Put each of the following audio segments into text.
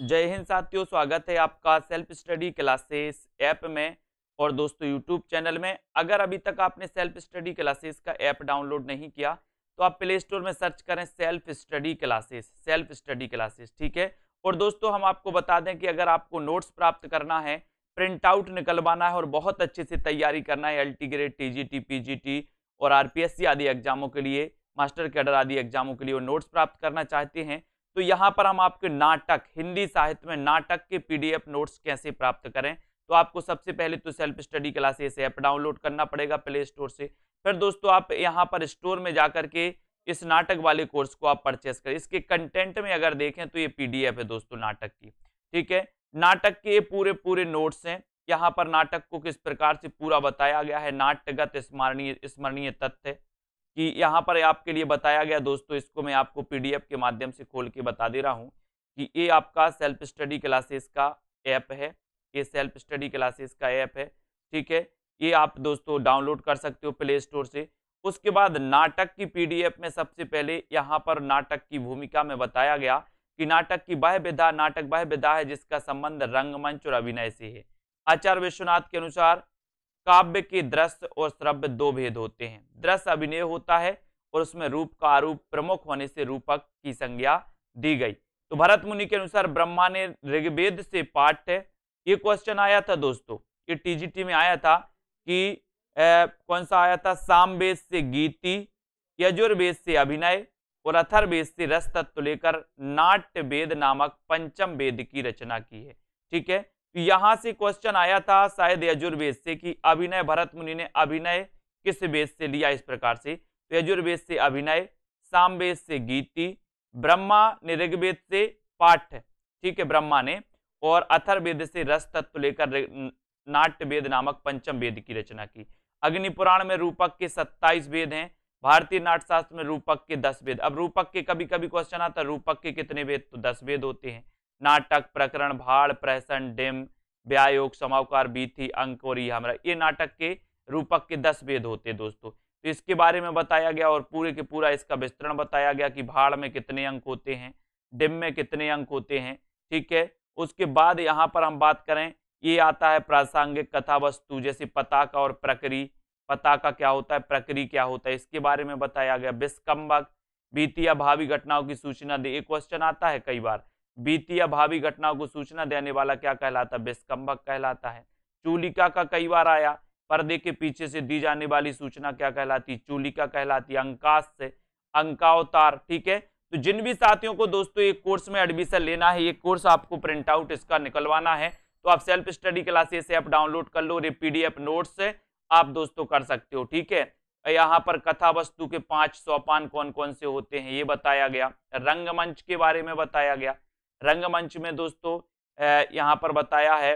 जय हिंद साथियों स्वागत है आपका सेल्फ स्टडी क्लासेस ऐप में और दोस्तों यूट्यूब चैनल में अगर अभी तक आपने सेल्फ स्टडी क्लासेस का ऐप डाउनलोड नहीं किया तो आप प्ले स्टोर में सर्च करें self study classes self study classes ठीक है और दोस्तों हम आपको बता दें कि अगर आपको नोट्स प्राप्त करना है प्रिंट आउट निकलवाना है और बहुत अच्छे से तैयारी करना है L T grade T G T P G T और आर पी एस सी आदि एग्जामों के लिए मास्टर कैडर आदि एग्जामों के लिए और नोट्स प्राप्त करना चाहते हैं तो यहाँ पर हम आपके नाटक हिंदी साहित्य में नाटक के पीडीएफ नोट्स कैसे प्राप्त करें तो आपको सबसे पहले तो self study classes app download करना पड़ेगा प्ले स्टोर से फिर दोस्तों आप यहाँ पर स्टोर में जा के इस नाटक वाले कोर्स को आप परचेस करें इसके कंटेंट में अगर देखें तो ये पी है दोस्तों नाटक की ठीक है नाटक के पूरे पूरे नोट्स हैं यहाँ पर नाटक को किस प्रकार से पूरा बताया गया है नाट्यगत स्मरणीय स्मरणीय तथ्य कि यहाँ पर आपके लिए बताया गया दोस्तों इसको मैं आपको पीडीएफ के माध्यम से खोल के बता दे रहा हूँ कि ये आपका सेल्फ स्टडी क्लासेस का ऐप है ये सेल्फ स्टडी क्लासेस का ऐप है ठीक है ये आप दोस्तों डाउनलोड कर सकते हो प्ले स्टोर से उसके बाद नाटक की पीडीएफ में सबसे पहले यहाँ पर नाटक की भूमिका में बताया गया कि नाटक की वह विधा नाटक वह विधा है जिसका संबंध रंगमंच और अभिनय से है आचार्य विश्वनाथ के अनुसार काव्य के दृश्य और श्रव्य दो भेद होते हैं दृश्य अभिनय होता है और उसमें रूप का आरूप प्रमुख होने से रूपक की संज्ञा दी गई तो भरत मुनि के अनुसार ब्रह्मा ने ऋग्वेद से पाठ ये क्वेश्चन आया था दोस्तों ये टीजीटी में आया था कि ए, कौन सा आया था सामवेद से गीति यजुर्वेद से अभिनय और अथर्वेद से रस तत्व लेकर नाट्य वेद नामक पंचम वेद की रचना की है ठीक है तो यहां से क्वेश्चन आया था शायद यजुर्वेद से कि अभिनय भरत मुनि ने अभिनय किस वेद से लिया इस प्रकार से तो यजुर्वेद से अभिनय सामवेद से गीति ब्रह्मा ने ऋग्वेद से पाठ ठीक है ब्रह्मा ने और अथर्वेद से रस तत्व लेकर नाट्य वेद नामक पंचम वेद की रचना की अग्निपुराण में रूपक के सत्ताईस वेद हैं भारतीय नाट्यशास्त्र में रूपक के दस वेद अब रूपक के कभी कभी क्वेश्चन आता है रूपक के कितने वेद तो दस वेद होते हैं नाटक प्रकरण भाड़ प्रहसन डिम व्यायोग समावकार बीथि अंक और ये हमारा ये नाटक के रूपक के दस भेद होते हैं दोस्तों तो इसके बारे में बताया गया और पूरे के पूरा इसका विस्तरण बताया गया कि भाड़ में कितने अंक होते हैं डिम में कितने अंक होते हैं ठीक है उसके बाद यहाँ पर हम बात करें ये आता है प्रासंगिक कथा वस्तु जैसे पताका और प्रकरी पताका क्या होता है प्रकरी क्या होता है इसके बारे में बताया गया विस्कम्बक बीती या भावी घटनाओं की सूचना दे एक क्वेश्चन आता है कई बार बीती या भावी घटनाओं को सूचना देने वाला क्या कहलाता है बेस्कंबक कहलाता है चूलिका का कई बार आया पर्दे के पीछे से दी जाने वाली सूचना क्या कहलाती चूलिका कहलाती अंकाश से अंकावतार ठीक है तो जिन भी साथियों को दोस्तों एक कोर्स में एडमिशन लेना है ये कोर्स आपको प्रिंट आउट इसका निकलवाना है तो आप सेल्फ स्टडी क्लासेस से आप डाउनलोड कर लो पी डी पीडीएफ नोट्स से आप दोस्तों कर सकते हो ठीक है यहाँ पर कथा वस्तु के पांच सोपान कौन कौन से होते हैं ये बताया गया रंगमंच के बारे में बताया गया रंगमंच में दोस्तों यहाँ पर बताया है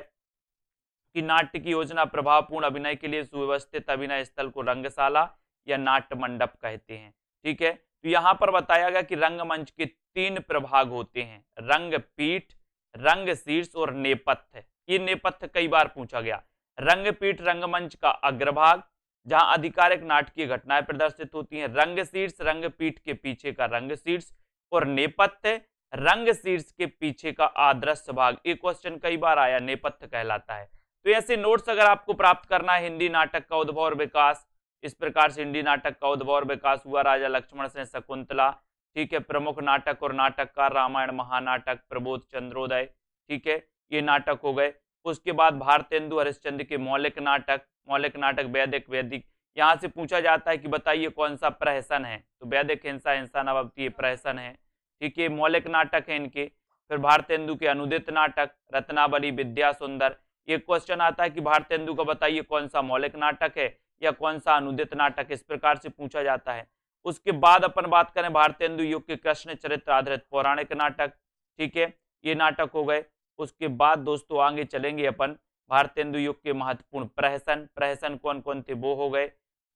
कि नाट्य की योजना प्रभावपूर्ण अभिनय के लिए सुव्यवस्थित अभिनय स्थल को रंगशाला या नाट्य मंडप कहते हैं ठीक है तो यहाँ पर बताया गया कि रंगमंच के तीन प्रभाग होते हैं रंग पीठ रंग शीर्ष और नेपथ्य ये नेपथ्य कई बार पूछा गया रंगपीठ रंगमंच का अग्रभाग जहां आधिकारिक नाटकीय घटनाएं प्रदर्शित होती हैं रंग शीर्ष रंग पीठ के पीछे का रंग शीर्ष और नेपथ्य रंग शीर्ष के पीछे का आदर्श भाग ये क्वेश्चन कई बार आया नेपथ्य कहलाता है तो ऐसे नोट्स अगर आपको प्राप्त करना है हिंदी नाटक का उद्भव और विकास इस प्रकार से हिंदी नाटक का उद्भव और विकास हुआ राजा लक्ष्मण से शकुंतला ठीक है प्रमुख नाटक और नाटककार रामायण महानाटक प्रबोध चंद्रोदय ठीक है ये नाटक हो गए उसके बाद भारतेंदु हरिश्चंद्र के मौलिक नाटक मौलिक नाटक वैदिक वैदिक यहाँ से पूछा जाता है कि बताइए कौन सा प्रहसन है तो वैदिक हिंसा हिंसा नवती प्रहसन है ठीक है मौलिक नाटक है इनके फिर भारतेंदु के अनुदित नाटक रत्नावली विद्या सुंदर ये क्वेश्चन आता है कि भारतेंदु का बताइए कौन सा मौलिक नाटक है या कौन सा अनुदित नाटक इस प्रकार से पूछा जाता है उसके बाद अपन बात करें भारतेंदु युग के कृष्ण चरित्र आधारित पौराणिक नाटक ठीक है ये नाटक हो गए उसके बाद दोस्तों आगे चलेंगे अपन भारतेंदु युग के महत्वपूर्ण प्रहसन प्रहसन कौन कौन थे वो हो गए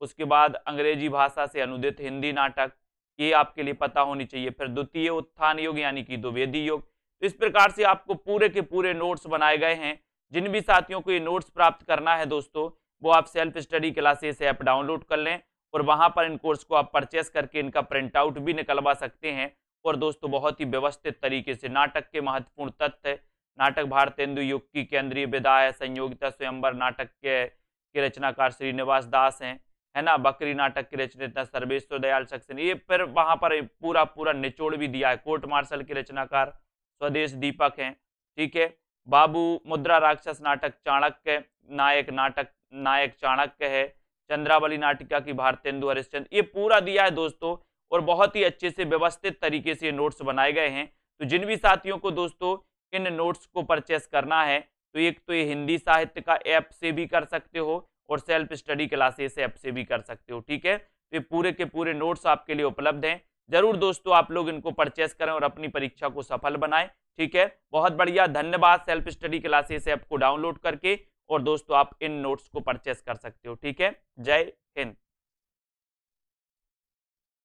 उसके बाद अंग्रेजी भाषा से अनुदित हिंदी नाटक ये आपके लिए पता होनी चाहिए फिर द्वितीय उत्थान योग यानी कि द्विवेदी योग तो इस प्रकार से आपको पूरे के पूरे नोट्स बनाए गए हैं जिन भी साथियों को ये नोट्स प्राप्त करना है दोस्तों वो आप self study classes app download कर लें और वहाँ पर इन कोर्स को आप परचेस करके इनका प्रिंट आउट भी निकलवा सकते हैं और दोस्तों बहुत ही व्यवस्थित तरीके से नाटक के महत्वपूर्ण तथ्य नाटक भारतेंदु युग की केंद्रीय विधा है संयोगिता स्वयंवर नाटक के, के रचनाकार श्रीनिवास दास हैं है ना बकरी नाटक के रचनेता सर्वेश्वर दयाल सक्सेन ये फिर वहाँ पर पूरा पूरा निचोड़ भी दिया है कोर्ट मार्शल के रचनाकार स्वदेश दीपक हैं ठीक है बाबू मुद्रा राक्षस नाटक चाणक्य नायक नाटक नायक चाणक्य है चंद्रावली नाटिका की भारतेंदु हरिश्चंद्र ये पूरा दिया है दोस्तों और बहुत ही अच्छे से व्यवस्थित तरीके से नोट्स बनाए गए हैं तो जिन भी साथियों को दोस्तों इन नोट्स को परचेस करना है तो एक तो ये हिंदी साहित्य का ऐप से भी कर सकते हो और सेल्फ स्टडी क्लासेस ऐप से भी कर सकते हो ठीक है तो ये पूरे के पूरे नोट्स आपके लिए उपलब्ध हैं जरूर दोस्तों आप लोग इनको परचेस करें और अपनी परीक्षा को सफल बनाएं ठीक है बहुत बढ़िया धन्यवाद सेल्फ स्टडी क्लासेस ऐप को डाउनलोड करके और दोस्तों आप इन नोट्स को परचेस कर सकते हो ठीक है जय हिंद